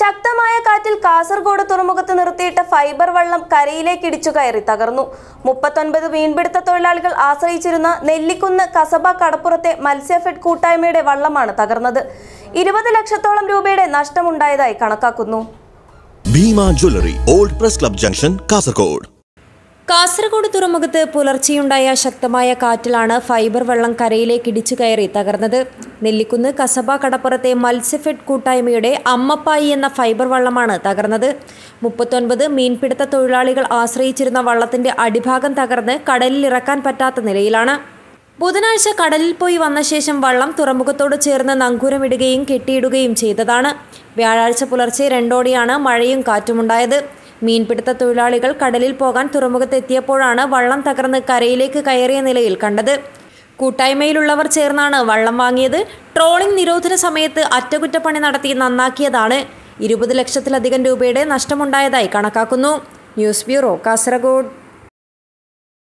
ശക്തമായ കാറ്റിൽ കാസർഗോഡ് തുറമുഖത്ത് നിർത്തിയിട്ട ഫൈബർ വള്ളം കരയിലേക്ക് ഇടിച്ചു കയറി തകർന്നു മുപ്പത്തൊൻപത് മീൻപിടുത്ത തൊഴിലാളികൾ ആശ്രയിച്ചിരുന്ന നെല്ലിക്കുന്ന് കസബ കടപ്പുറത്തെ മത്സ്യഫെഡ് കൂട്ടായ്മയുടെ വള്ളമാണ് തകർന്നത് ഇരുപത് ലക്ഷത്തോളം രൂപയുടെ നഷ്ടമുണ്ടായതായി കണക്കാക്കുന്നു Bhima jewellery old press club junction Kasaragod Kasaragod തുറമുഖത്ത് പുലർച്ചെയുണ്ടായ ശക്തമായ കാറ്റിലാണ് ഫൈബർ വെള്ളം കരയിലേക്ക് ഇടിച്ചു കയറി തകർന്നത് നെല്ലിക്കുന്ന് കസബ കടപ്പുറത്തെ മത്സ്യഫെഡ് കൂട്ടായ്മയുടെ അമ്മപ്പായി എന്ന ഫൈബർ വള്ളമാണ് തകർന്നത് മുപ്പത്തൊൻപത് മീൻപിടുത്ത തൊഴിലാളികൾ ആശ്രയിച്ചിരുന്ന വള്ളത്തിന്റെ അടിഭാഗം തകർന്ന് കടലിൽ ഇറക്കാൻ പറ്റാത്ത നിലയിലാണ് ബുധനാഴ്ച കടലിൽ പോയി വന്ന ശേഷം വള്ളം തുറമുഖത്തോട് ചേർന്ന് നങ്കൂരമിടുകയും കെട്ടിയിടുകയും ചെയ്തതാണ് വ്യാഴാഴ്ച പുലർച്ചെ രണ്ടോടെയാണ് മഴയും കാറ്റുമുണ്ടായത് മീൻപിടുത്ത തൊഴിലാളികൾ കടലിൽ പോകാൻ തുറമുഖത്തെത്തിയപ്പോഴാണ് വള്ളം തകർന്ന് കരയിലേക്ക് കയറിയ നിലയിൽ കണ്ടത് കൂട്ടായ്മയിലുള്ളവർ ചേർന്നാണ് വള്ളം വാങ്ങിയത് ട്രോളിംഗ് നിരോധന സമയത്ത് അറ്റകുറ്റപ്പണി നടത്തി നന്നാക്കിയതാണ് ഇരുപത് ലക്ഷത്തിലധികം രൂപയുടെ നഷ്ടമുണ്ടായതായി കണക്കാക്കുന്നു ന്യൂസ് ബ്യൂറോ കാസർഗോഡ്